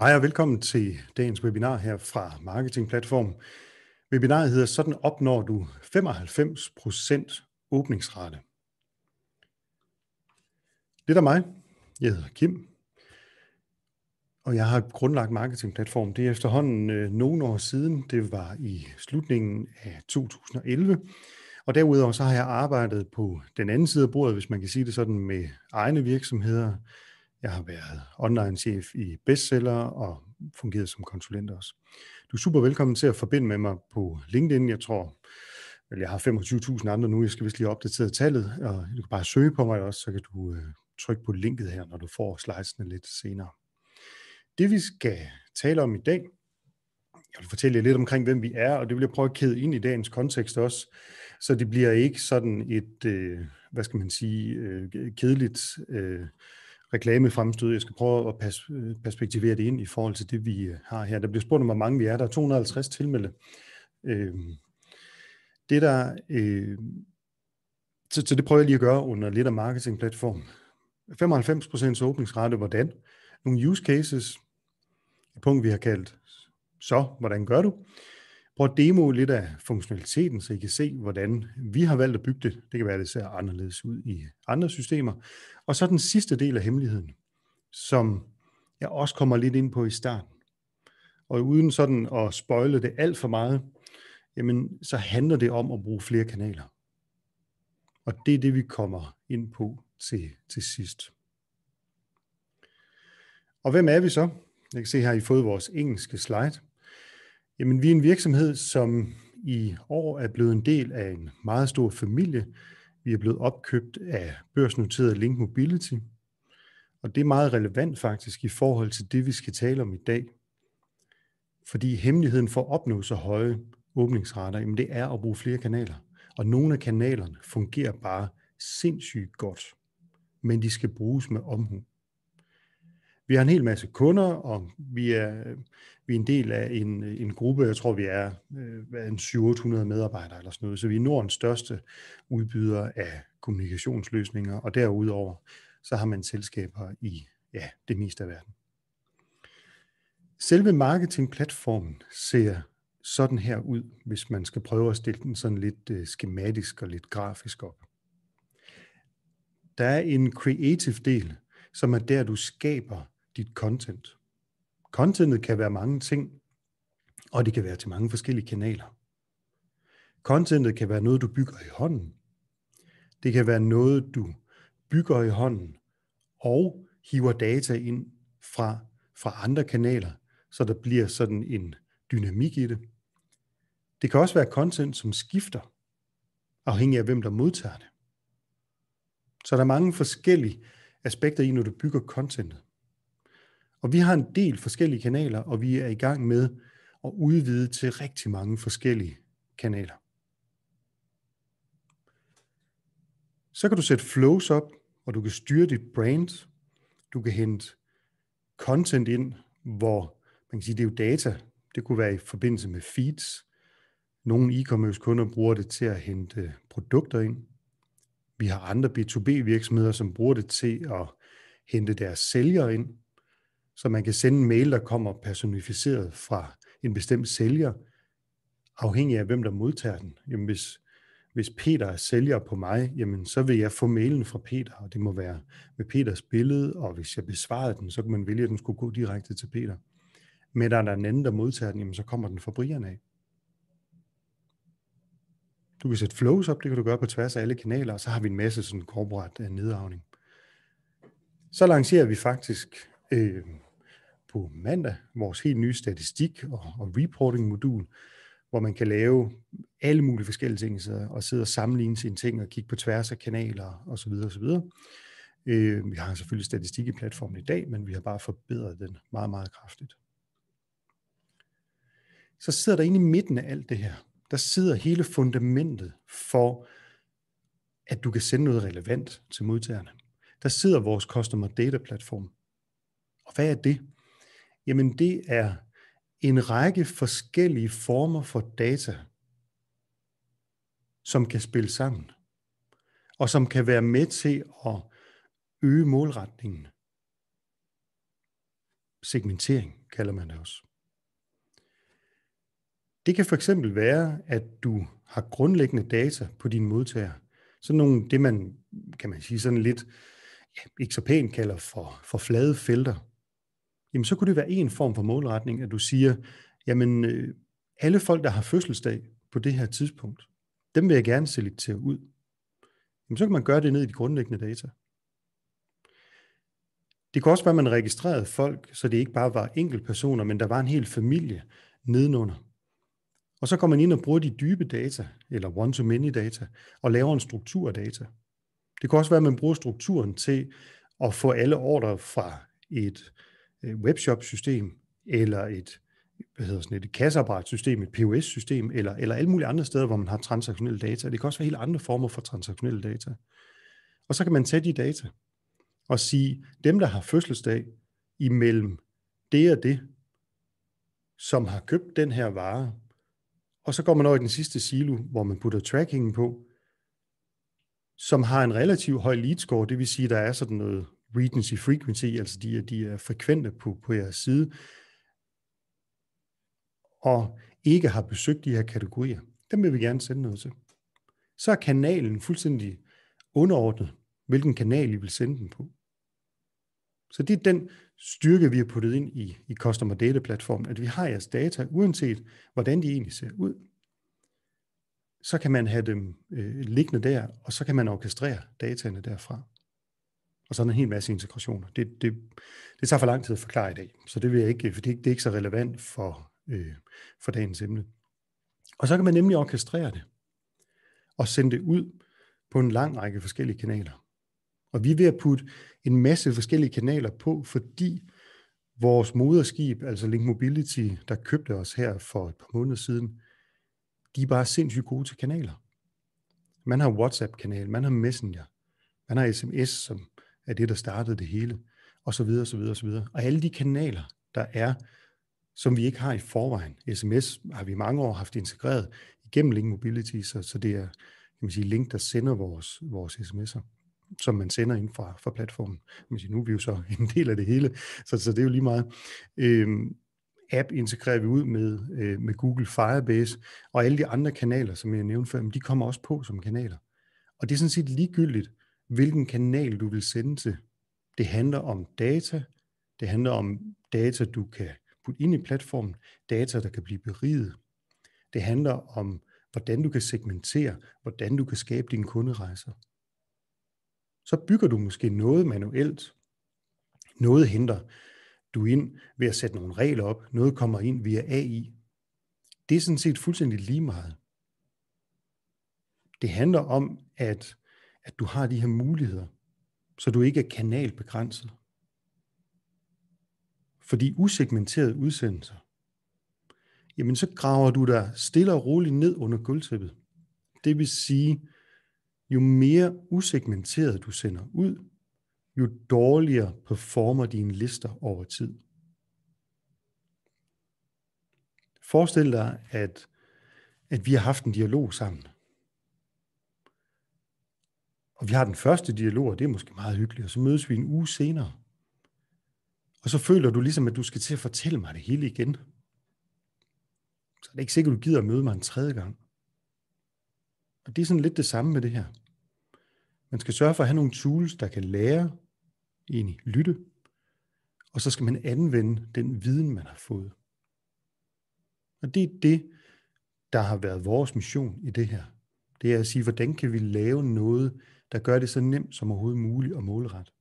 Hej og velkommen til dagens webinar her fra Marketing Platform. Webinaret hedder Sådan opnår du 95% åbningsrate. Det er mig. Jeg hedder Kim, og jeg har grundlagt Marketing Platform. Det er efterhånden øh, nogle år siden. Det var i slutningen af 2011. Og derudover så har jeg arbejdet på den anden side af bordet, hvis man kan sige det sådan, med egne virksomheder, jeg har været online-chef i bestseller og fungeret som konsulent også. Du er super velkommen til at forbinde med mig på LinkedIn. Jeg tror, eller jeg har 25.000 andre nu, jeg skal vist lige opdatere tallet, og du kan bare søge på mig også, så kan du øh, trykke på linket her, når du får slidesene lidt senere. Det vi skal tale om i dag, jeg vil fortælle jer lidt omkring, hvem vi er, og det vil jeg prøve at kede ind i dagens kontekst også, så det bliver ikke sådan et, øh, hvad skal man sige, øh, kedeligt reklamefremstød. Jeg skal prøve at perspektivere det ind i forhold til det, vi øh, har her. Der bliver spurgt om, hvor mange vi er. Der er 250 tilmeldte. Øh, det der, øh, så, så det prøver jeg lige at gøre under lidt af marketingplatform. 95% åbningsrate, hvordan? Nogle use cases, et punkt vi har kaldt, så hvordan gør du? prøve at demo lidt af funktionaliteten, så I kan se, hvordan vi har valgt at bygge det. Det kan være, at det ser anderledes ud i andre systemer. Og så den sidste del af hemmeligheden, som jeg også kommer lidt ind på i starten. Og uden sådan at spøjle det alt for meget, jamen så handler det om at bruge flere kanaler. Og det er det, vi kommer ind på til, til sidst. Og hvem er vi så? Jeg kan se her, I har fået vores engelske slide. Jamen, vi er en virksomhed, som i år er blevet en del af en meget stor familie. Vi er blevet opkøbt af børsnoteret Link Mobility, og det er meget relevant faktisk i forhold til det, vi skal tale om i dag. Fordi hemmeligheden for at opnå så høje åbningsrater, jamen det er at bruge flere kanaler. Og nogle af kanalerne fungerer bare sindssygt godt, men de skal bruges med omhu vi har en hel masse kunder, og vi er, vi er en del af en, en gruppe, jeg tror vi er øh, en 700 medarbejdere eller sådan noget, så vi er Nordens største udbyder af kommunikationsløsninger, og derudover så har man selskaber i ja, det meste af verden. Selve marketingplatformen ser sådan her ud, hvis man skal prøve at stille den sådan lidt øh, skematisk og lidt grafisk op. Der er en creative del, som er der, du skaber dit content. Contentet kan være mange ting, og det kan være til mange forskellige kanaler. Contentet kan være noget, du bygger i hånden. Det kan være noget, du bygger i hånden og hiver data ind fra, fra andre kanaler, så der bliver sådan en dynamik i det. Det kan også være content, som skifter, afhængig af hvem der modtager det. Så der er mange forskellige aspekter i, når du bygger contentet. Og vi har en del forskellige kanaler, og vi er i gang med at udvide til rigtig mange forskellige kanaler. Så kan du sætte flows op, og du kan styre dit brand. Du kan hente content ind, hvor man kan sige, det er jo data. Det kunne være i forbindelse med feeds. Nogle e-commerce kunder bruger det til at hente produkter ind. Vi har andre B2B virksomheder, som bruger det til at hente deres sælgere ind. Så man kan sende en mail, der kommer personificeret fra en bestemt sælger, afhængig af hvem der modtager den. Jamen hvis, hvis Peter er sælger på mig, jamen så vil jeg få mailen fra Peter, og det må være med Peters billede, og hvis jeg besvarede den, så kan man vælge, at den skulle gå direkte til Peter. Men der er der en anden, der modtager den, jamen så kommer den fra Brian af. Du kan sætte flows op, det kan du gøre på tværs af alle kanaler, og så har vi en masse sådan korporat øh, nedarvning. Så lancerer vi faktisk øh, på mandag vores helt nye statistik- og, og reporting-modul, hvor man kan lave alle mulige forskellige ting, så, og sidde og sammenligne sine ting og kigge på tværs af kanaler osv. videre. Øh, vi har selvfølgelig statistik i platformen i dag, men vi har bare forbedret den meget, meget kraftigt. Så sidder der inde i midten af alt det her, der sidder hele fundamentet for, at du kan sende noget relevant til modtagerne. Der sidder vores Customer Data Platform. Og hvad er det? Jamen det er en række forskellige former for data, som kan spille sammen, og som kan være med til at øge målretningen. Segmentering kalder man det også. Det kan for eksempel være, at du har grundlæggende data på din modtager. Sådan nogle, det man, kan man sige sådan lidt, ja, ikke så pænt kalder for, for flade felter jamen så kunne det være en form for målretning, at du siger, jamen øh, alle folk, der har fødselsdag på det her tidspunkt, dem vil jeg gerne selektere ud. Jamen så kan man gøre det ned i de grundlæggende data. Det kunne også være, at man registrerede folk, så det ikke bare var enkelte personer, men der var en hel familie nedenunder. Og så går man ind og bruger de dybe data, eller one-to-many data, og laver en struktur af data. Det kan også være, at man bruger strukturen til at få alle ordre fra et Øh, webshop-system, eller et, hvad hedder sådan et, et kasseapparatsystem, et POS-system, eller, eller alle mulige andre steder, hvor man har transaktionelle data. Det kan også være helt andre former for transaktionelle data. Og så kan man tage de data og sige, dem der har fødselsdag imellem det og det, som har købt den her vare, og så går man over i den sidste silo, hvor man putter trackingen på, som har en relativt høj lead score, det vil sige, der er sådan noget regency frequency, altså de, de er frekvente på, på jeres side, og ikke har besøgt de her kategorier, dem vil vi gerne sende noget til. Så er kanalen fuldstændig underordnet, hvilken kanal I vil sende den på. Så det er den styrke, vi har puttet ind i, i Customer Data platformen, at vi har jeres data, uanset hvordan de egentlig ser ud. Så kan man have dem øh, liggende der, og så kan man orkestrere dataene derfra og sådan en hel masse integrationer. Det, det, det tager for lang tid at forklare i dag, så det vil jeg ikke, for det, det er ikke så relevant for, øh, for dagens emne. Og så kan man nemlig orkestrere det, og sende det ud på en lang række forskellige kanaler. Og vi er ved at putte en masse forskellige kanaler på, fordi vores moderskib, altså Link Mobility, der købte os her for et par måneder siden, de er bare sindssygt gode til kanaler. Man har WhatsApp-kanal, man har Messenger, man har sms, som er det, der startede det hele, og så videre, så videre, så videre. Og alle de kanaler, der er, som vi ikke har i forvejen. SMS har vi i mange år haft integreret igennem Link Mobility, så, så det er kan man sige, Link, der sender vores, vores sms'er, som man sender ind fra, fra platformen. Man siger, nu er vi jo så en del af det hele, så, så det er jo lige meget. Øhm, app integrerer vi ud med, øh, med Google Firebase, og alle de andre kanaler, som jeg nævnte før, de kommer også på som kanaler. Og det er sådan set ligegyldigt, hvilken kanal du vil sende til. Det handler om data. Det handler om data, du kan putte ind i platformen. Data, der kan blive beriget. Det handler om, hvordan du kan segmentere, hvordan du kan skabe dine kunderejser. Så bygger du måske noget manuelt. Noget henter du ind ved at sætte nogle regler op. Noget kommer ind via AI. Det er sådan set fuldstændig lige meget. Det handler om, at at du har de her muligheder, så du ikke er kanalbegrænset. Fordi usegmenterede udsendelser, jamen så graver du dig stille og roligt ned under gulvtæppet. Det vil sige, jo mere usegmenteret du sender ud, jo dårligere performer dine lister over tid. Forestil dig, at, at vi har haft en dialog sammen og vi har den første dialog, og det er måske meget hyggeligt, og så mødes vi en uge senere. Og så føler du ligesom, at du skal til at fortælle mig det hele igen. Så er det ikke sikkert, du gider at møde mig en tredje gang. Og det er sådan lidt det samme med det her. Man skal sørge for at have nogle tools, der kan lære, egentlig lytte, og så skal man anvende den viden, man har fået. Og det er det, der har været vores mission i det her. Det er at sige, hvordan kan vi lave noget, der gør det så nemt som overhovedet muligt at målrette.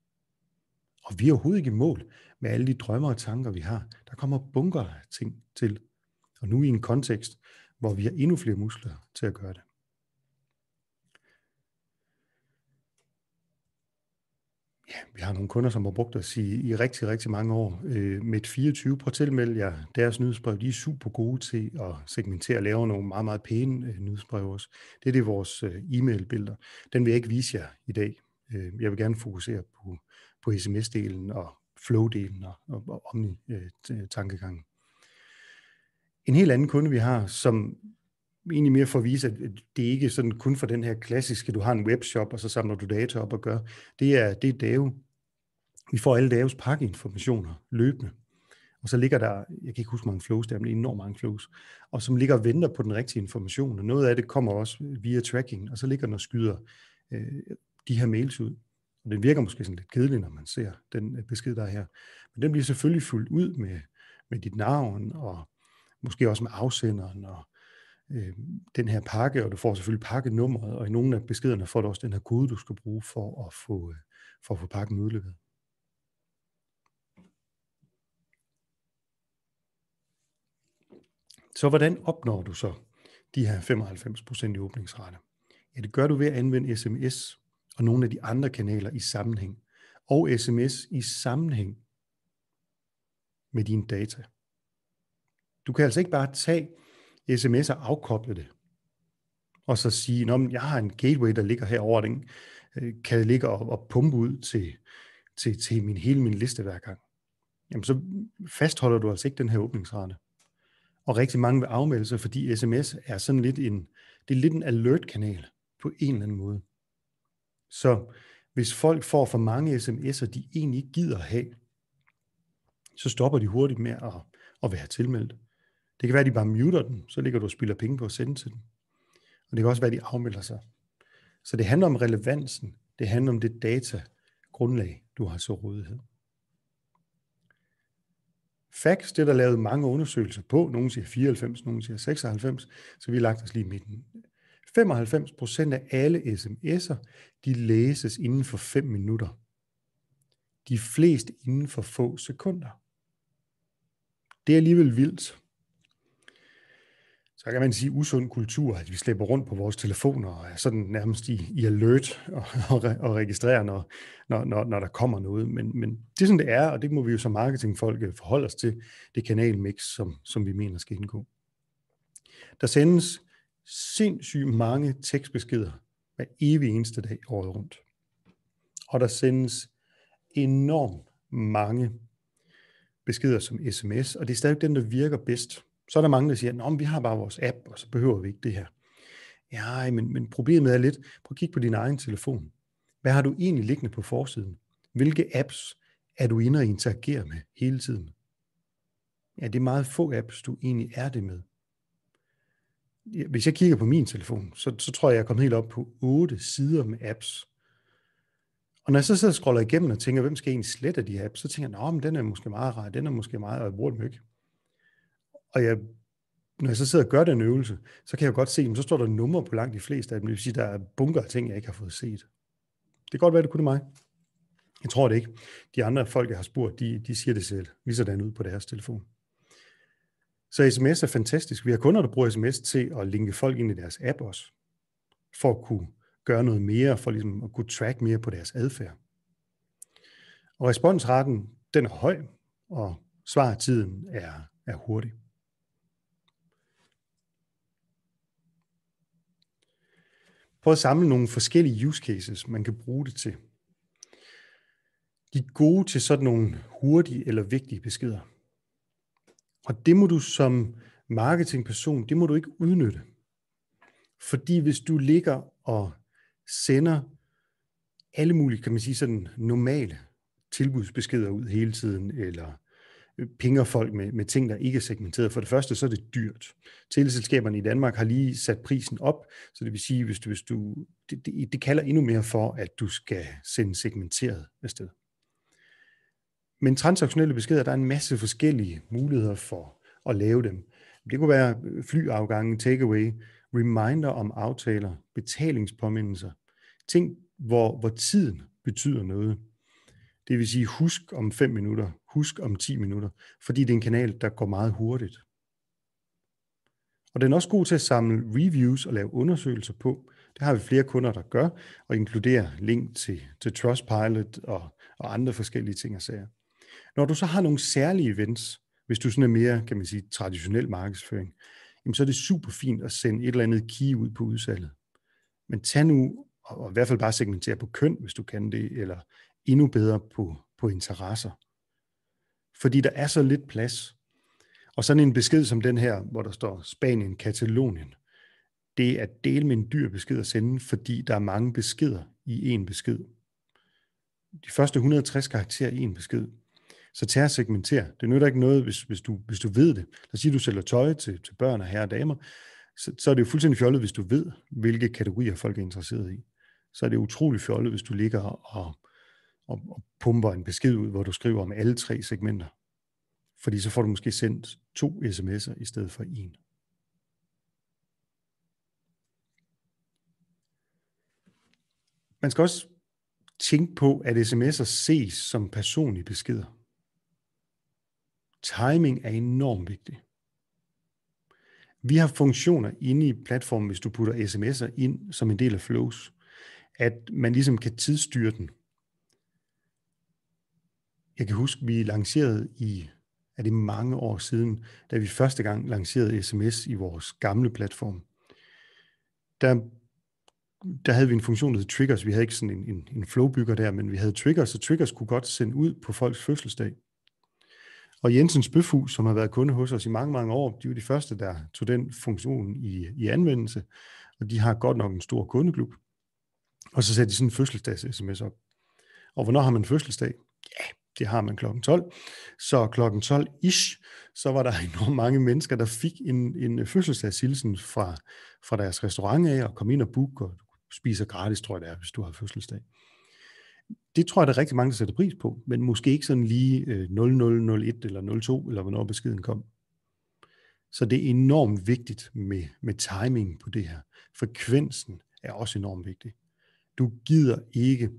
Og vi er overhovedet ikke i mål med alle de drømmer og tanker, vi har. Der kommer bunker af ting til. Og nu i en kontekst, hvor vi har endnu flere muskler til at gøre det. Ja, vi har nogle kunder, som har brugt os i, i rigtig, rigtig mange år. Øh, med 24 på tilmelde jer deres nyhedsbrev. De er super gode til at segmentere og lave nogle meget, meget pæne øh, nyhedsbrev også. Det er det vores øh, e billeder Den vil jeg ikke vise jer i dag. Øh, jeg vil gerne fokusere på, på sms-delen og flow-delen og, og, og omni-tankegangen. Øh, en helt anden kunde, vi har, som egentlig mere for at vise, at det ikke sådan kun for den her klassiske, du har en webshop, og så samler du data op og gør. Det er, det er DAO. Vi får alle DAOs pakkeinformationer løbende. Og så ligger der, jeg kan ikke huske mange flows, der er enormt mange flows, og som ligger og venter på den rigtige information. Og noget af det kommer også via tracking, og så ligger der og skyder øh, de her mails ud. Og den virker måske sådan lidt kedelig, når man ser den øh, besked, der er her. Men den bliver selvfølgelig fuldt ud med, med dit navn, og måske også med afsenderen, og øh, den her pakke, og du får selvfølgelig pakkenummeret, og i nogle af beskederne får du også den her kode, du skal bruge for at få, øh, for at få pakken udleveret. Så hvordan opnår du så de her 95% i åbningsrate? Ja, det gør du ved at anvende sms og nogle af de andre kanaler i sammenhæng. Og sms i sammenhæng med dine data. Du kan altså ikke bare tage sms'er afkoble det. Og så sige, at jeg har en gateway, der ligger herovre, den øh, kan ligge og, og pumpe ud til, til, til min, hele min liste hver gang. Jamen så fastholder du altså ikke den her åbningsrate. Og rigtig mange vil afmelde sig, fordi sms er sådan lidt en, det er lidt en alert-kanal på en eller anden måde. Så hvis folk får for mange sms'er, de egentlig ikke gider have, så stopper de hurtigt med at, at være tilmeldt. Det kan være, at de bare muter den, så ligger du og spilder penge på at sende til dem. Og det kan også være, at de afmelder sig. Så det handler om relevansen. Det handler om det data grundlag, du har så rådighed. Facts, det er der lavet mange undersøgelser på. Nogle siger 94, nogle siger 96, så vi har lagt os lige i midten. 95 procent af alle sms'er, de læses inden for 5 minutter. De fleste inden for få sekunder. Det er alligevel vildt hvad kan man sige usund kultur, at vi slæber rundt på vores telefoner og er sådan nærmest i, i alert og, og, og registrerer, når, når, når, når der kommer noget. Men, men det er sådan, det er, og det må vi jo som marketingfolk forholde os til, det kanalmix, som, som vi mener skal indgå. Der sendes sindssygt mange tekstbeskeder hver evig eneste dag året rundt. Og der sendes enormt mange beskeder som sms, og det er stadig den, der virker bedst så er der mange, der siger, at vi har bare vores app, og så behøver vi ikke det her. Ja, men, men problemet er lidt, prøv at kigge på din egen telefon. Hvad har du egentlig liggende på forsiden? Hvilke apps er du inde og interagerer med hele tiden? Ja, det er meget få apps, du egentlig er det med. Hvis jeg kigger på min telefon, så, så tror jeg, jeg er kommet helt op på otte sider med apps. Og når jeg så sidder og scroller igennem og tænker, hvem skal egentlig slette de apps, så tænker jeg, at den er måske meget rar, den er måske meget, og jeg bruger dem ikke. Og jeg, når jeg så sidder og gør den øvelse, så kan jeg godt se, at så står der numre på langt de fleste af dem. Det vil sige, at der er bunker af ting, jeg ikke har fået set. Det kan godt være, det kunne mig. Jeg tror det ikke. De andre folk, jeg har spurgt, de, de siger det selv, Viser den ud på deres telefon. Så sms er fantastisk. Vi har kunder, der bruger sms til at linke folk ind i deres app også, for at kunne gøre noget mere, for ligesom at kunne track mere på deres adfærd. Og responsraten, den er høj, og svartiden er, er hurtig. prøve at samle nogle forskellige use cases, man kan bruge det til. De er gode til sådan nogle hurtige eller vigtige beskeder. Og det må du som marketingperson, det må du ikke udnytte. Fordi hvis du ligger og sender alle mulige, kan man sige sådan, normale tilbudsbeskeder ud hele tiden, eller pinger folk med, med ting, der ikke er segmenteret. For det første, så er det dyrt. Teleselskaberne i Danmark har lige sat prisen op, så det vil sige, hvis du, hvis du det, det, det kalder endnu mere for, at du skal sende segmenteret afsted. Men transaktionelle beskeder, der er en masse forskellige muligheder for at lave dem. Det kunne være øh, flyafgange, takeaway, reminder om aftaler, betalingspåmindelser, ting, hvor, hvor tiden betyder noget. Det vil sige, husk om fem minutter, huske om 10 minutter, fordi det er en kanal, der går meget hurtigt. Og den er også god til at samle reviews og lave undersøgelser på. Det har vi flere kunder, der gør, og inkluderer link til, til Trustpilot og, og andre forskellige ting og sager. Når du så har nogle særlige events, hvis du sådan er mere, kan man sige, traditionel markedsføring, jamen så er det super fint at sende et eller andet key ud på udsalget. Men tag nu, og i hvert fald bare segmentere på køn, hvis du kan det, eller endnu bedre på, på interesser fordi der er så lidt plads. Og sådan en besked som den her, hvor der står Spanien, Katalonien, det er at dele med en dyr besked at sende, fordi der er mange beskeder i en besked. De første 160 karakterer i en besked. Så tag og segmenter. Det nytter ikke noget, hvis, hvis, du, hvis du ved det. Lad os sige, at du sælger tøj til, til børn og herrer og damer. Så, så er det jo fuldstændig fjollet, hvis du ved, hvilke kategorier folk er interesseret i. Så er det utrolig fjollet, hvis du ligger og og, og pumper en besked ud, hvor du skriver om alle tre segmenter. Fordi så får du måske sendt to sms'er i stedet for en. Man skal også tænke på, at sms'er ses som personlige beskeder. Timing er enormt vigtig. Vi har funktioner inde i platformen, hvis du putter sms'er ind som en del af flows, at man ligesom kan tidsstyre den jeg kan huske, vi lancerede i, er det mange år siden, da vi første gang lancerede sms i vores gamle platform, der, der havde vi en funktion, der hed triggers. Vi havde ikke sådan en, en, en flowbygger der, men vi havde triggers, og triggers kunne godt sende ud på folks fødselsdag. Og Jensens Bøfhus, som har været kunde hos os i mange, mange år, de var de første, der tog den funktion i, i anvendelse, og de har godt nok en stor kundeklub. Og så satte de sådan en fødselsdags-sms op. Og hvornår har man fødselsdag? det har man klokken 12. Så klokken 12 ish, så var der enormt mange mennesker, der fik en, en fødselsdagshilsen fra, fra deres restaurant af, og kom ind og book, og spiser gratis, tror jeg det er, hvis du har fødselsdag. Det tror jeg, der er rigtig mange, der sætter pris på, men måske ikke sådan lige 0001 øh, eller 02, eller hvornår beskeden kom. Så det er enormt vigtigt med, med timing på det her. Frekvensen er også enormt vigtig. Du gider ikke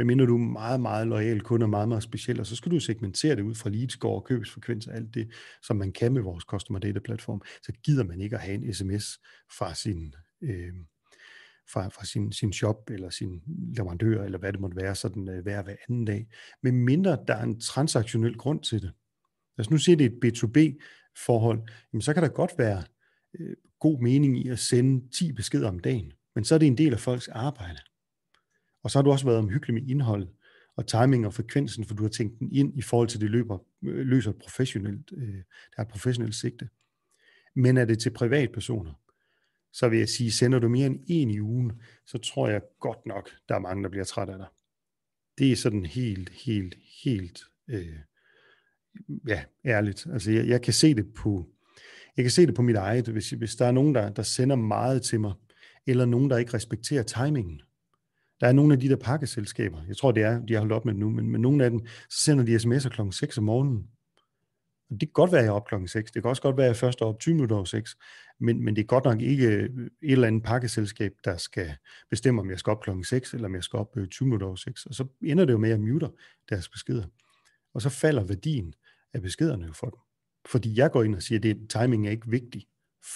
medmindre du er meget, meget lojal kunde og meget, meget speciel, og så skal du segmentere det ud fra lead score, købsfrekvens og alt det, som man kan med vores Customer Data Platform, så gider man ikke at have en sms fra sin, øh, fra, fra sin, sin shop eller sin leverandør, eller hvad det måtte være, sådan øh, hver, hver anden dag, Men mindre der er en transaktionel grund til det. os nu at det et B2B-forhold, jamen så kan der godt være øh, god mening i at sende 10 beskeder om dagen, men så er det en del af folks arbejde. Og så har du også været omhyggelig med indhold og timing og frekvensen, for du har tænkt den ind i forhold til, det løber, øh, løser professionelt, øh, der er et professionelt sigte. Men er det til privatpersoner, så vil jeg sige, sender du mere end en i ugen, så tror jeg godt nok, der er mange, der bliver træt af dig. Det er sådan helt, helt, helt øh, ja, ærligt. Altså, jeg, jeg kan se det på, jeg kan se det på mit eget, hvis, hvis der er nogen, der, der sender meget til mig, eller nogen, der ikke respekterer timingen, der er nogle af de der pakkeselskaber, jeg tror det er, de har holdt op med det nu, men, men nogle af dem, så sender de sms'er klokken 6 om morgenen. Det kan godt være, at jeg er op klokken 6. Det kan også godt være, at jeg først er op 20 minutter over 6. Men, men det er godt nok ikke øh, et eller andet pakkeselskab, der skal bestemme, om jeg skal op klokken 6, eller om jeg skal op 20 øh, minutter over 6. Og så ender det jo med, at jeg muter deres beskeder. Og så falder værdien af beskederne jo for dem. Fordi jeg går ind og siger, at det, timing er ikke vigtig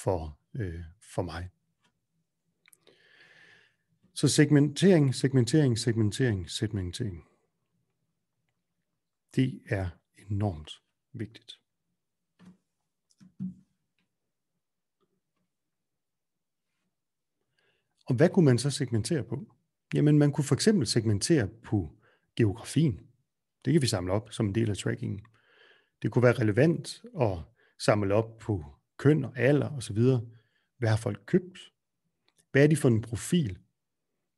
for, øh, for mig. Så segmentering, segmentering, segmentering, segmentering. Det er enormt vigtigt. Og hvad kunne man så segmentere på? Jamen man kunne for eksempel segmentere på geografien. Det kan vi samle op som en del af trackingen. Det kunne være relevant at samle op på køn og alder osv. Hvad har folk købt? Hvad er de for en profil?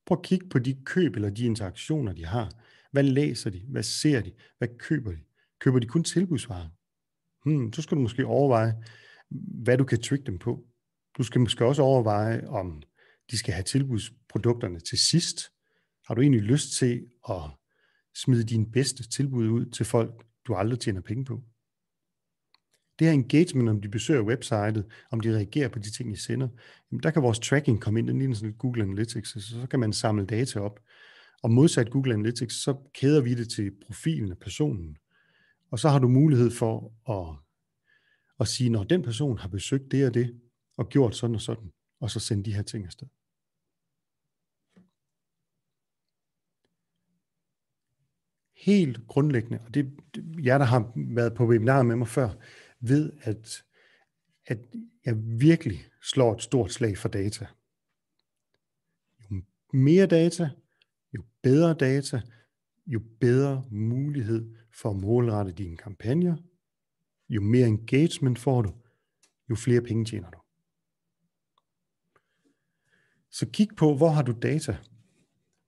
Prøv at kigge på de køb eller de interaktioner, de har. Hvad læser de? Hvad ser de? Hvad køber de? Køber de kun tilbudsvarer? Hmm, så skal du måske overveje, hvad du kan trick dem på. Du skal måske også overveje, om de skal have tilbudsprodukterne til sidst. Har du egentlig lyst til at smide dine bedste tilbud ud til folk, du aldrig tjener penge på? Det her engagement, om de besøger websitet, om de reagerer på de ting, I sender, jamen der kan vores tracking komme ind, lige sådan Google Analytics, så, så kan man samle data op. Og modsat Google Analytics, så kæder vi det til profilen af personen. Og så har du mulighed for at, at sige, når den person har besøgt det og det, og gjort sådan og sådan, og så sende de her ting afsted. Helt grundlæggende, og det jer, der har været på webinaret med mig før, ved at, at jeg virkelig slår et stort slag for data. Jo mere data, jo bedre data, jo bedre mulighed for at målrette dine kampagner, jo mere engagement får du, jo flere penge tjener du. Så kig på, hvor har du data?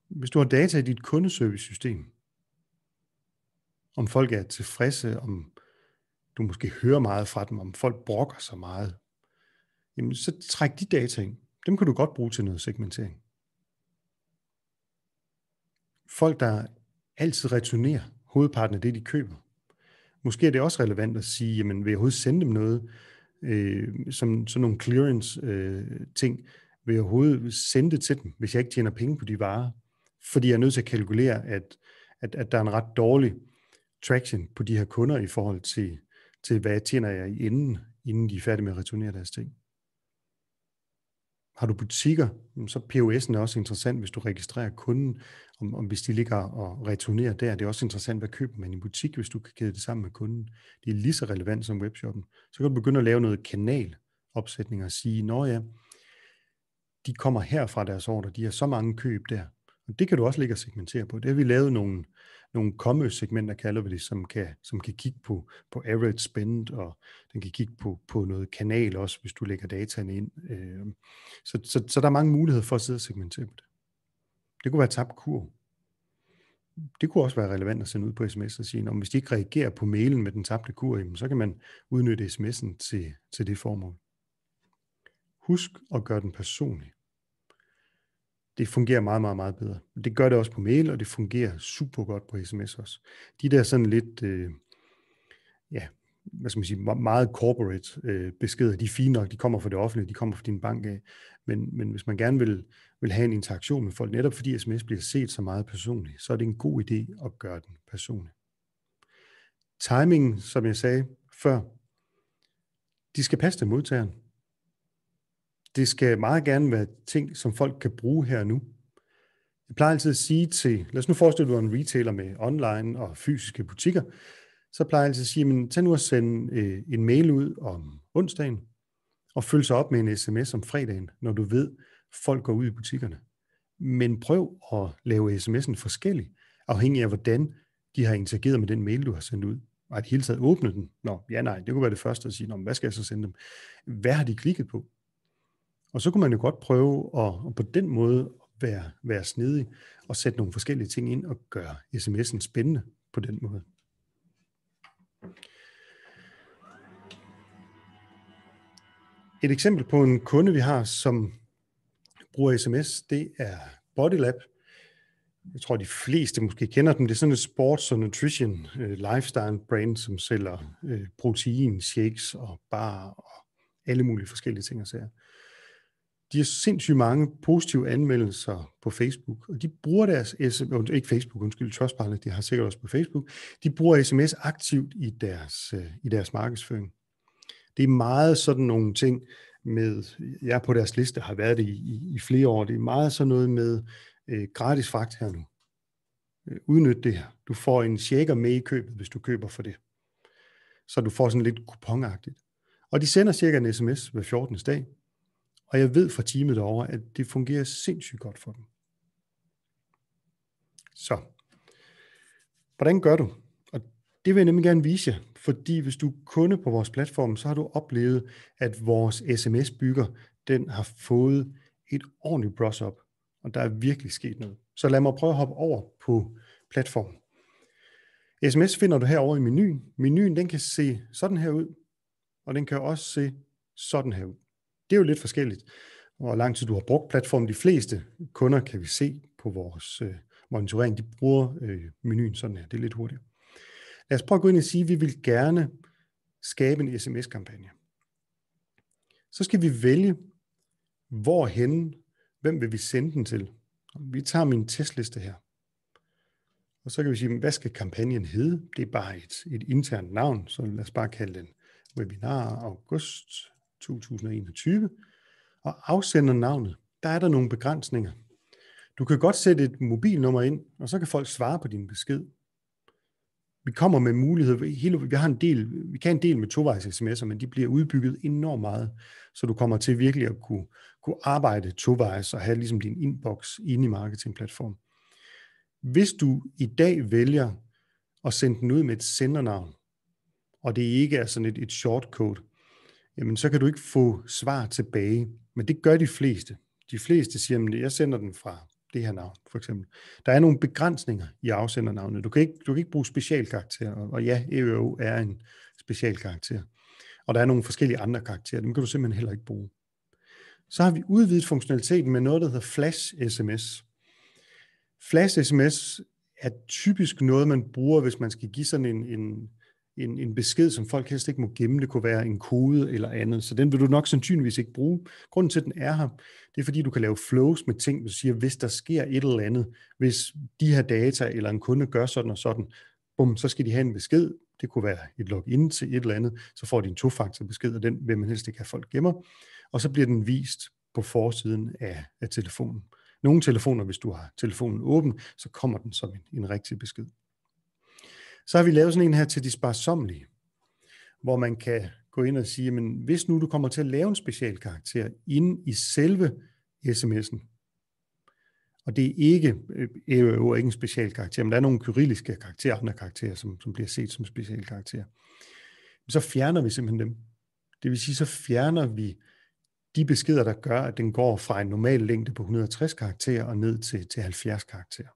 Hvis du har data i dit kundeservice-system, om folk er tilfredse, om du måske hører meget fra dem, om folk brokker så meget, jamen så træk de data ind. Dem kan du godt bruge til noget segmentering. Folk, der altid returnerer hovedparten af det, de køber. Måske er det også relevant at sige, jamen vil jeg overhovedet sende dem noget, øh, som sådan nogle clearance øh, ting, vil jeg overhovedet sende det til dem, hvis jeg ikke tjener penge på de varer? Fordi jeg er nødt til at kalkulere, at, at, at der er en ret dårlig traction på de her kunder i forhold til til, hvad tjener jeg i enden, inden de er færdige med at returnere deres ting. Har du butikker, så POS'en er også interessant, hvis du registrerer kunden, om, om hvis de ligger og returnerer der. Det er også interessant, hvad køber man i butik, hvis du kan kæde det sammen med kunden. Det er lige så relevant som webshoppen. Så kan du begynde at lave noget kanalopsætning og sige, når ja, de kommer her fra deres ordre, de har så mange køb der. Og det kan du også ligge og segmentere på. Det har vi lavet nogle, nogle commerce-segmenter, kalder vi det, som kan, som kan kigge på, på average spend, og den kan kigge på, på noget kanal også, hvis du lægger dataen ind. Øh, så, så, så der er mange muligheder for at sidde og segmentere på det. Det kunne være tabt kurv. Det kunne også være relevant at sende ud på sms og sige, om hvis de ikke reagerer på mailen med den tabte kur, så kan man udnytte sms'en til, til det formål. Husk at gøre den personlig det fungerer meget, meget, meget bedre. Det gør det også på mail, og det fungerer super godt på sms også. De der sådan lidt, øh, ja, hvad skal man sige, meget corporate øh, beskeder, de er fine nok, de kommer fra det offentlige, de kommer fra din bank af, men, men hvis man gerne vil, vil have en interaktion med folk, netop fordi sms bliver set så meget personligt, så er det en god idé at gøre den personlig. Timingen, som jeg sagde før, de skal passe til modtageren det skal meget gerne være ting, som folk kan bruge her og nu. Jeg plejer altid at sige til, lad os nu forestille dig en retailer med online og fysiske butikker, så plejer jeg altid at sige, men tag nu og send øh, en mail ud om onsdagen, og følg sig op med en sms om fredagen, når du ved, folk går ud i butikkerne. Men prøv at lave sms'en forskellig, afhængig af hvordan de har interageret med den mail, du har sendt ud. Og at hele taget åbne den. Nå, ja nej, det kunne være det første at sige, Nå, hvad skal jeg så sende dem? Hvad har de klikket på? Og så kunne man jo godt prøve at, at på den måde være, være snedig og sætte nogle forskellige ting ind og gøre sms'en spændende på den måde. Et eksempel på en kunde, vi har, som bruger sms, det er Bodylab. Jeg tror, de fleste måske kender dem. Det er sådan et sports- og nutrition øh, lifestyle brand, som sælger øh, protein, shakes og bar og alle mulige forskellige ting og sager. Øh, de har sindssygt mange positive anmeldelser på Facebook, og de bruger deres, sms, ikke Facebook, undskyld, Trustpilot, de har sikkert også på Facebook, de bruger sms aktivt i deres, øh, i deres markedsføring. Det er meget sådan nogle ting med, jeg på deres liste, har været det i, i, i flere år, det er meget sådan noget med øh, gratis fragt her nu. Øh, udnyt det her. Du får en shaker med i købet, hvis du køber for det. Så du får sådan lidt kuponagtigt. Og de sender cirka en sms hver 14. dag, og jeg ved fra teamet derover, at det fungerer sindssygt godt for dem. Så, hvordan gør du? Og det vil jeg nemlig gerne vise jer, fordi hvis du er kunde på vores platform, så har du oplevet, at vores sms-bygger, den har fået et ordentligt brush-up, og der er virkelig sket noget. Så lad mig prøve at hoppe over på platformen. SMS finder du herovre i menuen. Menuen den kan se sådan her ud, og den kan også se sådan her ud. Det er jo lidt forskelligt, hvor lang tid du har brugt platformen. De fleste kunder kan vi se på vores øh, monitorering, de bruger øh, menuen sådan her. Det er lidt hurtigt. Lad os prøve at gå ind og sige, at vi vil gerne skabe en sms-kampagne. Så skal vi vælge, hvorhen, hvem vil vi sende den til. Vi tager min testliste her. Og så kan vi sige, hvad skal kampagnen hedde? Det er bare et, et internt navn, så lad os bare kalde den webinar august 2021, og afsender navnet, der er der nogle begrænsninger. Du kan godt sætte et mobilnummer ind, og så kan folk svare på din besked. Vi kommer med mulighed. Hele, vi, har en del, vi kan en del med tovejs sms'er, men de bliver udbygget enormt meget, så du kommer til virkelig at kunne, kunne arbejde tovejs og have ligesom din inbox inde i marketingplatform. Hvis du i dag vælger at sende den ud med et sendernavn, og det ikke er sådan et, et shortcode, jamen så kan du ikke få svar tilbage. Men det gør de fleste. De fleste siger, at jeg sender den fra det her navn, for eksempel. Der er nogle begrænsninger i afsendernavnet. Du kan ikke, du kan ikke bruge specialkarakterer, og ja, EØO er en specialkarakter. Og der er nogle forskellige andre karakterer, dem kan du simpelthen heller ikke bruge. Så har vi udvidet funktionaliteten med noget, der hedder Flash SMS. Flash SMS er typisk noget, man bruger, hvis man skal give sådan en, en en, en besked, som folk helst ikke må gemme. Det kunne være en kode eller andet. Så den vil du nok sandsynligvis ikke bruge. Grunden til, at den er her, det er fordi, du kan lave flows med ting, du siger, hvis der sker et eller andet, hvis de her data eller en kunde gør sådan og sådan, bum, så skal de have en besked. Det kunne være et login til et eller andet. Så får de en tofaktorbesked, og den vil man helst ikke have folk gemmer. Og så bliver den vist på forsiden af, af telefonen. Nogle telefoner, hvis du har telefonen åben, så kommer den som en, en rigtig besked. Så har vi lavet sådan en her til de sparsomlige, hvor man kan gå ind og sige, men hvis nu du kommer til at lave en specialkarakter inde i selve sms'en, og det er ikke, øh, EØO er ikke en specialkarakter, men der er nogle kyrilliske karakterer, andre karakterer, som, som bliver set som specialkarakterer. Så fjerner vi simpelthen dem. Det vil sige, så fjerner vi de beskeder, der gør, at den går fra en normal længde på 160 karakterer og ned til, til 70 karakterer.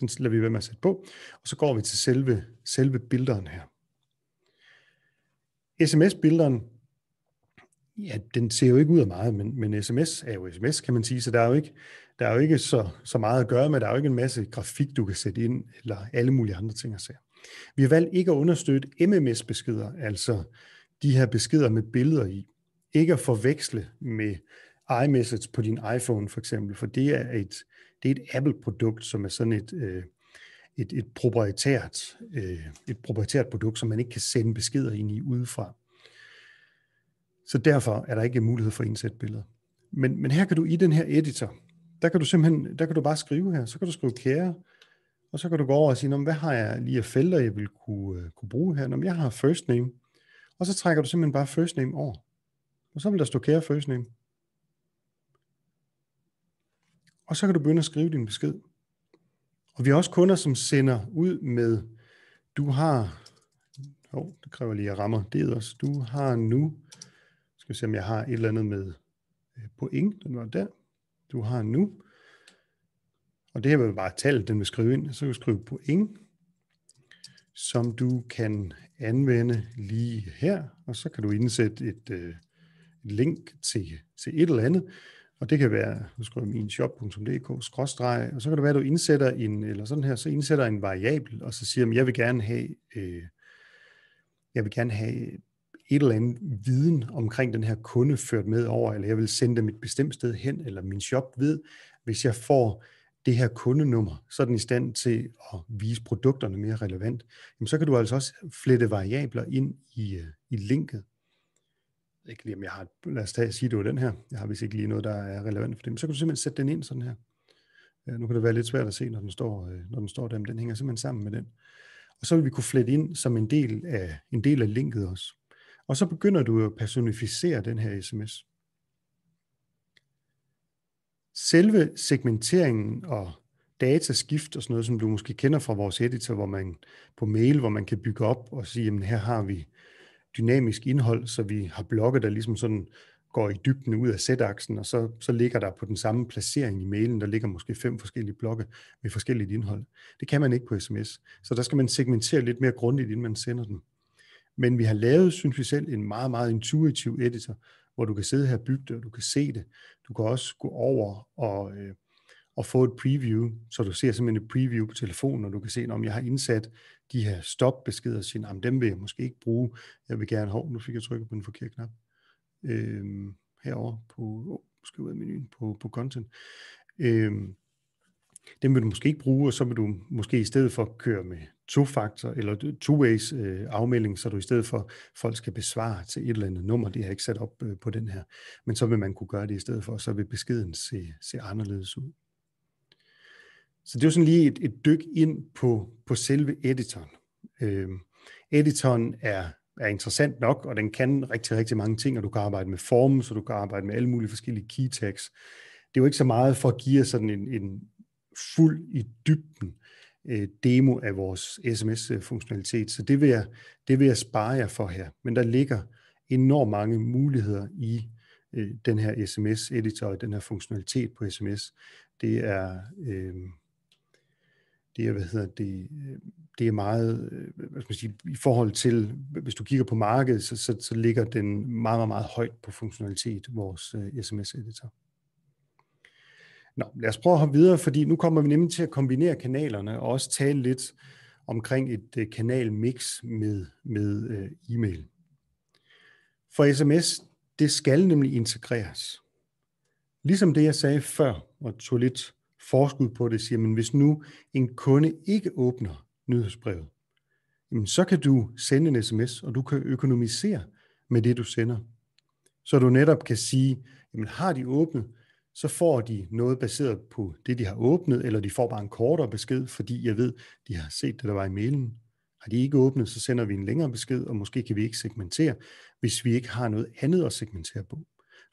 Den lader vi være med at sætte på. Og så går vi til selve, selve billederne her. sms billederen ja, den ser jo ikke ud af meget, men, men sms er jo sms, kan man sige, så der er jo ikke, der er jo ikke så, så meget at gøre med, der er jo ikke en masse grafik, du kan sætte ind, eller alle mulige andre ting at se. Vi har valgt ikke at understøtte MMS-beskeder, altså de her beskeder med billeder i. Ikke at forveksle med iMessage på din iPhone for eksempel, for det er et, det er et Apple-produkt, som er sådan et, øh, et, et, proprietært, øh, et proprietært produkt, som man ikke kan sende beskeder ind i udefra. Så derfor er der ikke mulighed for at indsætte billeder. Men, men her kan du i den her editor, der kan du simpelthen, der kan du bare skrive her, så kan du skrive kære, og så kan du gå over og sige, hvad har jeg lige af felter, jeg vil kunne, øh, kunne bruge her? Nå, jeg har first name, og så trækker du simpelthen bare first name over. Og så vil der stå kære first name. og så kan du begynde at skrive din besked. Og vi har også kunder, som sender ud med, du har, jo, oh, det kræver lige, at jeg rammer det også, du har nu, skal vi se, om jeg har et eller andet med øh, point, den var der, du har nu, og det her vil bare tal, den vil skrive ind, så kan du skrive point, som du kan anvende lige her, og så kan du indsætte et, øh, et link til, til et eller andet, og det kan være, nu skriver min shop.dk, skråstreg, og så kan det være, at du indsætter en, eller sådan her, så indsætter en variabel, og så siger, at jeg vil gerne have, øh, jeg vil gerne have et eller andet viden omkring den her kunde ført med over, eller jeg vil sende dem et bestemt sted hen, eller min shop ved, hvis jeg får det her kundenummer, så er den i stand til at vise produkterne mere relevant, jamen så kan du altså også flette variabler ind i, øh, i linket ikke lige, om jeg har, lad os tage, sige, det var den her. Jeg har vist ikke lige noget, der er relevant for det. Men så kan du simpelthen sætte den ind sådan her. Øh, nu kan det være lidt svært at se, når den står, øh, når den står der, men den hænger simpelthen sammen med den. Og så vil vi kunne flette ind som en del af, en del af linket også. Og så begynder du at personificere den her sms. Selve segmenteringen og dataskift og sådan noget, som du måske kender fra vores editor, hvor man på mail, hvor man kan bygge op og sige, jamen her har vi dynamisk indhold, så vi har blokke, der ligesom sådan går i dybden ud af z og så, så ligger der på den samme placering i mailen, der ligger måske fem forskellige blokke med forskelligt indhold. Det kan man ikke på sms, så der skal man segmentere lidt mere grundigt, inden man sender den. Men vi har lavet, synes vi selv, en meget, meget intuitiv editor, hvor du kan sidde her og bygge det, og du kan se det. Du kan også gå over og øh, og få et preview, så du ser simpelthen et preview på telefonen, og du kan se, om jeg har indsat de her stopbeskeder, og siger, dem vil jeg måske ikke bruge, jeg vil gerne, hov, nu fik jeg trykket på den forkerte knap, øhm, herover på, oh, måske ud af menuen, på, på content. Øhm, dem vil du måske ikke bruge, og så vil du måske i stedet for køre med to-faktor, eller two-ways øh, afmelding, så du i stedet for, folk skal besvare til et eller andet nummer, det har jeg ikke sat op øh, på den her, men så vil man kunne gøre det i stedet for, og så vil beskeden se, se anderledes ud. Så det er jo sådan lige et, et dyk ind på, på selve editoren. Øhm, editoren er, er interessant nok, og den kan rigtig, rigtig mange ting, og du kan arbejde med forms, og du kan arbejde med alle mulige forskellige key tags. Det er jo ikke så meget for at give sådan en, en fuld i dybden øh, demo af vores sms-funktionalitet, så det vil, jeg, det vil jeg spare jer for her. Men der ligger enormt mange muligheder i øh, den her sms-editor og den her funktionalitet på sms. Det er... Øh, det er, hvad hedder det, øh, det er meget, øh, hvad skal man sige, i forhold til, hvis du kigger på markedet, så, så, så ligger den meget, meget, meget højt på funktionalitet, vores uh, øh, sms-editor. Nå, lad os prøve at hoppe videre, fordi nu kommer vi nemlig til at kombinere kanalerne og også tale lidt omkring et uh, kanalmix med, med uh, e-mail. For sms, det skal nemlig integreres. Ligesom det, jeg sagde før, og tog lidt forskud på det, siger, men hvis nu en kunde ikke åbner nyhedsbrevet, jamen så kan du sende en sms, og du kan økonomisere med det, du sender. Så du netop kan sige, jamen har de åbnet, så får de noget baseret på det, de har åbnet, eller de får bare en kortere besked, fordi jeg ved, de har set det, der var i mailen. Har de ikke åbnet, så sender vi en længere besked, og måske kan vi ikke segmentere, hvis vi ikke har noget andet at segmentere på.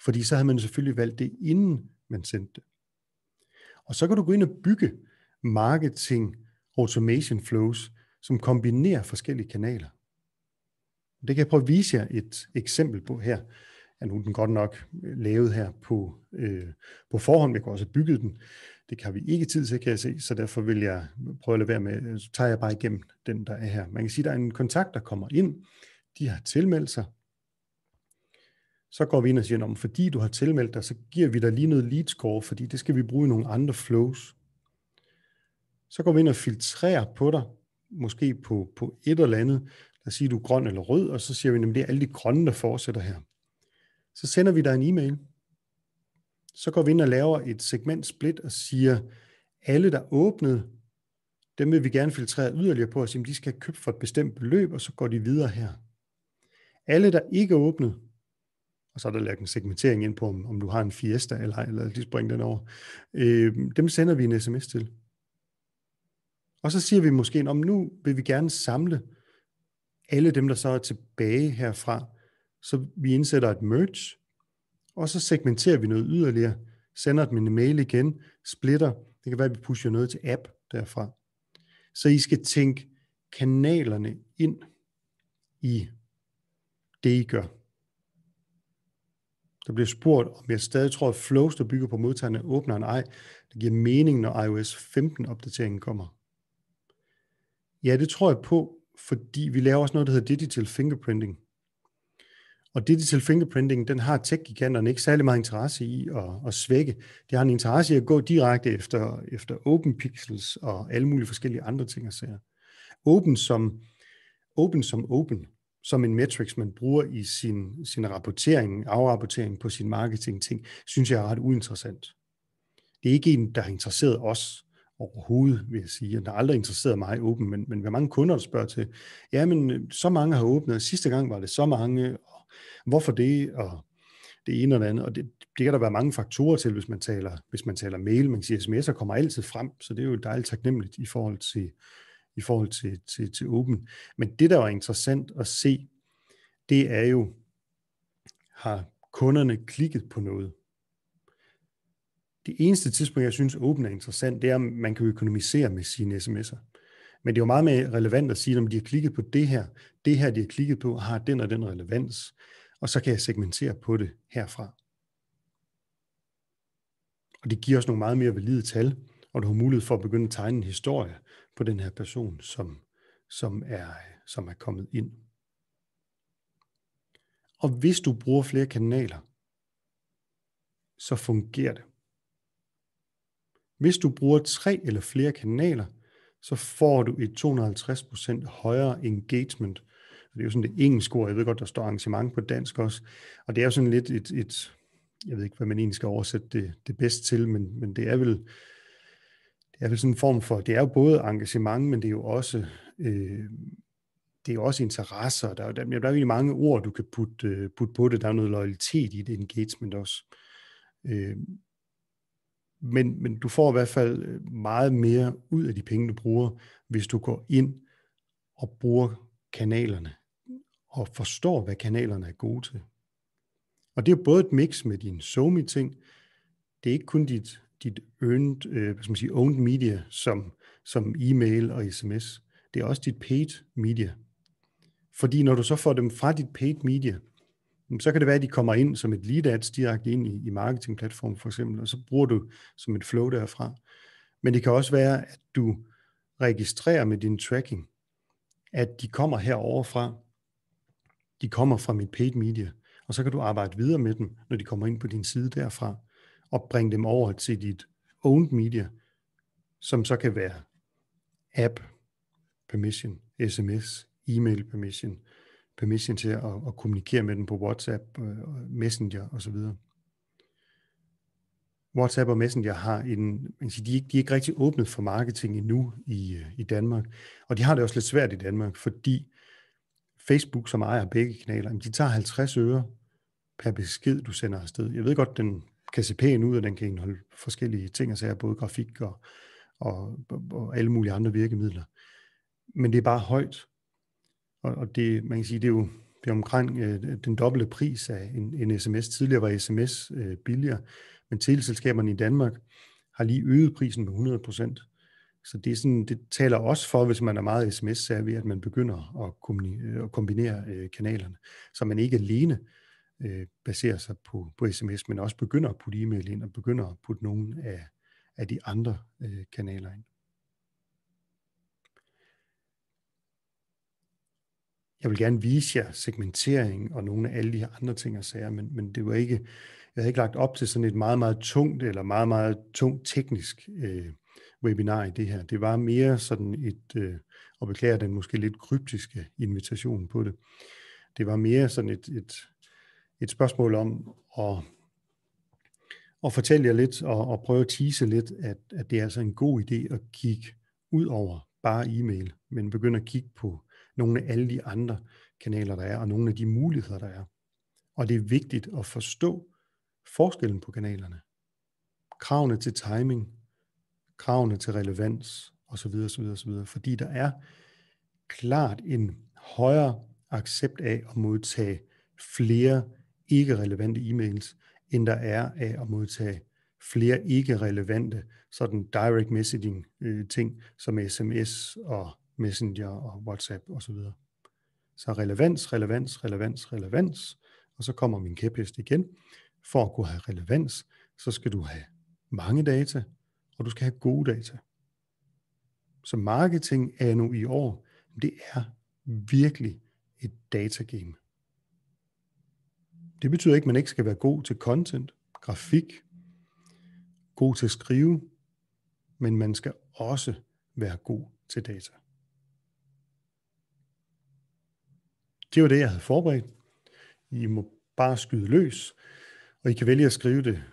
Fordi så havde man selvfølgelig valgt det, inden man sendte det. Og så kan du gå ind og bygge marketing automation flows, som kombinerer forskellige kanaler. Det kan jeg prøve at vise jer et eksempel på her. Ja, nu er den godt nok øh, lavet her på, øh, på forhånd. Vi kan også have bygget den. Det kan vi ikke tid til, kan jeg se, så derfor vil jeg prøve at lade være med, øh, så tager jeg bare igennem den, der er her. Man kan sige, at der er en kontakt, der kommer ind. De har tilmeldt sig. Så går vi ind og siger, om fordi du har tilmeldt dig, så giver vi dig lige noget lead score, fordi det skal vi bruge i nogle andre flows. Så går vi ind og filtrerer på dig, måske på, på et eller andet. Lad os sige, du er grøn eller rød, og så siger vi, at det er alle de grønne, der fortsætter her. Så sender vi dig en e-mail. Så går vi ind og laver et segment split og siger, alle der åbnede, dem vil vi gerne filtrere yderligere på og sige, at de skal købe for et bestemt beløb, og så går de videre her. Alle, der ikke er åbnet, og så er der lagt en segmentering ind på, om, om du har en Fiesta eller ej, lad os lige springe den over. Øh, dem sender vi en sms til. Og så siger vi måske, om nu vil vi gerne samle alle dem, der så er tilbage herfra, så vi indsætter et merge, og så segmenterer vi noget yderligere, sender dem en mail igen, splitter, det kan være, at vi pusher noget til app derfra. Så I skal tænke kanalerne ind i det, I gør der bliver spurgt, om jeg stadig tror, at flows, der bygger på modtagerne, åbner en ej, det giver mening, når iOS 15-opdateringen kommer. Ja, det tror jeg på, fordi vi laver også noget, der hedder digital fingerprinting. Og digital fingerprinting, den har tech ikke særlig meget interesse i at, at svække. De har en interesse i at gå direkte efter, efter open pixels og alle mulige forskellige andre ting at sige. Open som, open som open som en metrics, man bruger i sin, sin rapportering, afrapportering på sin marketing-ting, synes jeg er ret uinteressant. Det er ikke en, der har interesseret os overhovedet, vil jeg sige. der har aldrig interesseret mig åben, men, men hvad mange kunder, der spørger til, ja, men øh, så mange har åbnet, sidste gang var det så mange, og hvorfor det, og det ene og det andet, og det, det kan der være mange faktorer til, hvis man taler, hvis man taler mail, man siger sms'er kommer altid frem, så det er jo dejligt taknemmeligt i forhold til, i forhold til, til, til Open. Men det, der var interessant at se, det er jo, har kunderne klikket på noget? Det eneste tidspunkt, jeg synes Open er interessant, det er, at man kan økonomisere med sine sms'er. Men det er jo meget mere relevant at sige, om de har klikket på det her, det her, de har klikket på, har den og den relevans, og så kan jeg segmentere på det herfra. Og det giver os nogle meget mere valide tal, og du har mulighed for at begynde at tegne en historie på den her person, som, som, er, som er kommet ind. Og hvis du bruger flere kanaler, så fungerer det. Hvis du bruger tre eller flere kanaler, så får du et 250% højere engagement. Og det er jo sådan det engelske ord, jeg ved godt, der står arrangement på dansk også. Og det er jo sådan lidt et, et jeg ved ikke, hvad man egentlig skal oversætte det, det bedst til, men, men det er vel det er vel sådan en form for, det er jo både engagement, men det er jo også, øh, det er jo også interesser. Der er, der, der er jo mange ord, du kan putte, øh, putte på det. Der er noget loyalitet i det, engagement også. Øh, men, men du får i hvert fald øh, meget mere ud af de penge, du bruger, hvis du går ind og bruger kanalerne og forstår, hvad kanalerne er gode til. Og det er både et mix med din somi ting det er ikke kun dit dit earned, øh, hvad skal man sige, owned media, som, som e-mail og sms. Det er også dit paid media. Fordi når du så får dem fra dit paid media, så kan det være, at de kommer ind som et lead ads direkte ind i, i marketingplatformen for eksempel, og så bruger du som et flow derfra. Men det kan også være, at du registrerer med din tracking, at de kommer herover fra, de kommer fra mit paid media, og så kan du arbejde videre med dem, når de kommer ind på din side derfra og bringe dem over til dit owned media, som så kan være app permission, sms, e-mail permission, permission til at, at kommunikere med dem på WhatsApp, øh, Messenger osv. WhatsApp og Messenger har en, de, er, de er ikke rigtig åbnet for marketing endnu i, øh, i Danmark, og de har det også lidt svært i Danmark, fordi Facebook, som ejer begge kanaler, de tager 50 øre per besked, du sender afsted. Jeg ved godt, den kan se pæn ud, og den kan indeholde forskellige ting og sager, både grafik og, og, og alle mulige andre virkemidler. Men det er bare højt. Og, og det, man kan sige, det er jo det er omkring øh, den dobbelte pris af en, en sms. Tidligere var sms øh, billigere, men teleselskaberne i Danmark har lige øget prisen med 100 procent. Så det, er sådan, det taler også for, hvis man er meget sms-savvy, at man begynder at, kombinere, øh, kanalerne, så man ikke alene øh, baserer sig på, på sms, men også begynder at putte e-mail ind og begynder at putte nogle af, af de andre øh, kanaler ind. Jeg vil gerne vise jer segmentering og nogle af alle de her andre ting og sager, men, men det var ikke, jeg havde ikke lagt op til sådan et meget, meget tungt eller meget, meget tungt teknisk øh, webinar i det her. Det var mere sådan et, øh, og beklager den måske lidt kryptiske invitation på det, det var mere sådan et, et et spørgsmål om at, at fortælle jer lidt og, og prøve at tease lidt, at, at det er altså en god idé at kigge ud over bare e-mail, men begynde at kigge på nogle af alle de andre kanaler, der er, og nogle af de muligheder, der er. Og det er vigtigt at forstå forskellen på kanalerne. Kravene til timing, kravene til relevans osv. osv., osv. Fordi der er klart en højere accept af at modtage flere ikke-relevante e-mails, end der er af at modtage flere ikke-relevante sådan direct messaging øh, ting, som sms og messenger og whatsapp osv. Så, så relevans, relevans, relevans, relevans, og så kommer min kæphest igen. For at kunne have relevans, så skal du have mange data, og du skal have gode data. Så marketing er nu i år, det er virkelig et datagame. Det betyder ikke, at man ikke skal være god til content, grafik, god til at skrive, men man skal også være god til data. Det var det, jeg havde forberedt. I må bare skyde løs, og I kan vælge at skrive det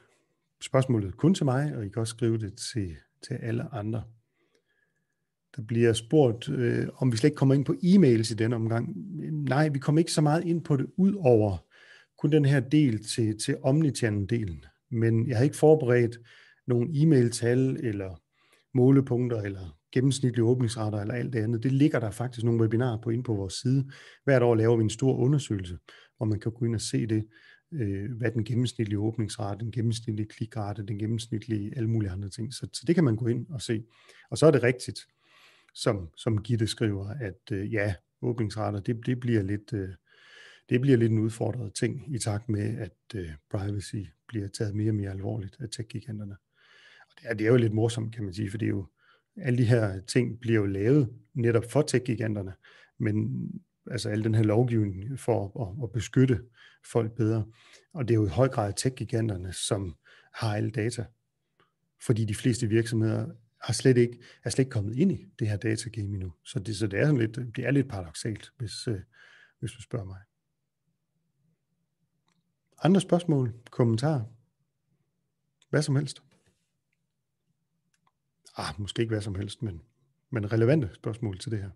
spørgsmålet kun til mig, og I kan også skrive det til, til alle andre. Der bliver spurgt, øh, om vi slet ikke kommer ind på e-mails i denne omgang. Nej, vi kommer ikke så meget ind på det, ud over kun den her del til, til omnichannel-delen, men jeg havde ikke forberedt nogle e-mail-tal eller målepunkter eller gennemsnitlige åbningsretter eller alt det andet. Det ligger der faktisk nogle webinarer på ind på vores side. Hvert år laver vi en stor undersøgelse, hvor man kan gå ind og se det, øh, hvad den gennemsnitlige åbningsrate, den gennemsnitlige klikrate, den gennemsnitlige alle mulige andre ting. Så, så det kan man gå ind og se. Og så er det rigtigt, som, som Gitte skriver, at øh, ja, åbningsrater, det, det bliver lidt, øh, det bliver lidt en udfordret ting i takt med, at øh, privacy bliver taget mere og mere alvorligt af tech Og det er, det er jo lidt morsomt, kan man sige, for det er jo, alle de her ting bliver jo lavet netop for tech men altså al den her lovgivning for at, at beskytte folk bedre. Og det er jo i høj grad tech som har alle data, fordi de fleste virksomheder har slet ikke, er slet ikke kommet ind i det her datagame endnu. Så det, så det er sådan lidt, det er lidt paradoxalt, hvis, øh, hvis du spørger mig. Andre spørgsmål, kommentarer, hvad som helst. Ah, måske ikke hvad som helst, men, men relevante spørgsmål til det her.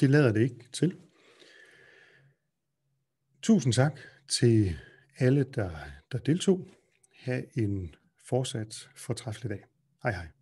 det lader det ikke til. Tusind tak til alle, der, der deltog. Ha' en fortsat fortræffelig dag. Hej hej.